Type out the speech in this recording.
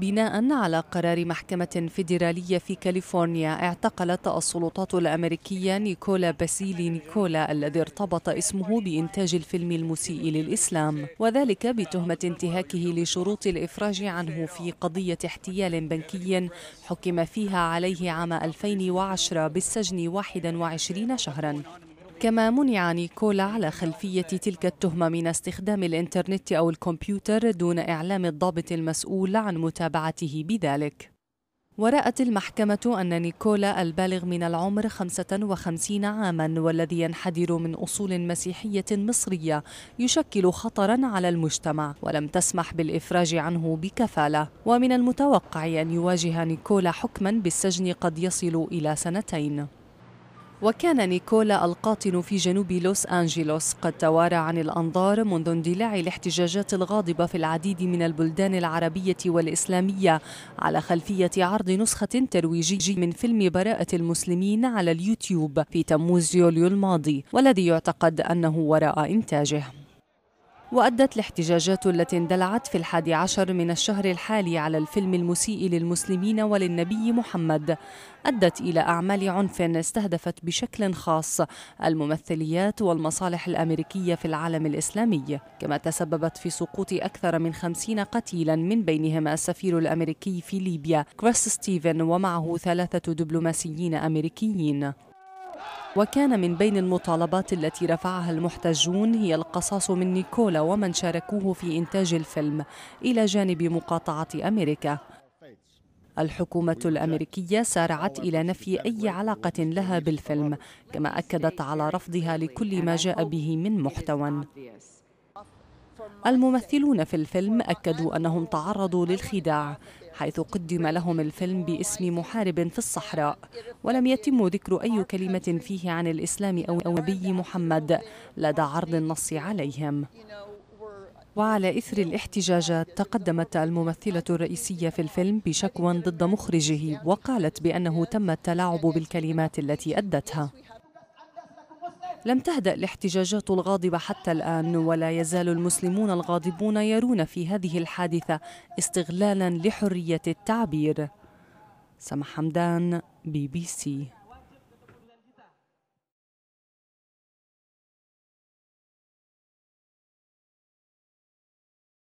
بناء على قرار محكمة فيدرالية في كاليفورنيا اعتقلت السلطات الأمريكية نيكولا باسيلي نيكولا الذي ارتبط اسمه بإنتاج الفيلم المسيء للإسلام وذلك بتهمة انتهاكه لشروط الإفراج عنه في قضية احتيال بنكي حكم فيها عليه عام 2010 بالسجن 21 شهرا كما منع نيكولا على خلفية تلك التهمة من استخدام الإنترنت أو الكمبيوتر دون إعلام الضابط المسؤول عن متابعته بذلك ورأت المحكمة أن نيكولا البالغ من العمر 55 عاما والذي ينحدر من أصول مسيحية مصرية يشكل خطرا على المجتمع ولم تسمح بالإفراج عنه بكفالة ومن المتوقع أن يواجه نيكولا حكما بالسجن قد يصل إلى سنتين وكان نيكولا القاطن في جنوب لوس أنجلوس قد توارى عن الأنظار منذ اندلاع الاحتجاجات الغاضبة في العديد من البلدان العربية والإسلامية على خلفية عرض نسخة ترويجي من فيلم براءة المسلمين على اليوتيوب في تموز يوليو الماضي والذي يعتقد أنه وراء إنتاجه وأدت الاحتجاجات التي اندلعت في الحادي عشر من الشهر الحالي على الفيلم المسيء للمسلمين وللنبي محمد أدت إلى أعمال عنف استهدفت بشكل خاص الممثليات والمصالح الأمريكية في العالم الإسلامي كما تسببت في سقوط أكثر من خمسين قتيلا من بينهم السفير الأمريكي في ليبيا كريس ستيفن ومعه ثلاثة دبلوماسيين أمريكيين وكان من بين المطالبات التي رفعها المحتجون هي القصاص من نيكولا ومن شاركوه في إنتاج الفيلم إلى جانب مقاطعة أمريكا الحكومة الأمريكية سارعت إلى نفي أي علاقة لها بالفيلم كما أكدت على رفضها لكل ما جاء به من محتوى الممثلون في الفيلم أكدوا أنهم تعرضوا للخداع حيث قدم لهم الفيلم باسم محارب في الصحراء ولم يتم ذكر أي كلمة فيه عن الإسلام أو نبي محمد لدى عرض النص عليهم وعلى إثر الاحتجاجات تقدمت الممثلة الرئيسية في الفيلم بشكوى ضد مخرجه وقالت بأنه تم التلاعب بالكلمات التي أدتها لم تهدأ الاحتجاجات الغاضبة حتى الآن ولا يزال المسلمون الغاضبون يرون في هذه الحادثة استغلالا لحرية التعبير سمح حمدان بي بي سي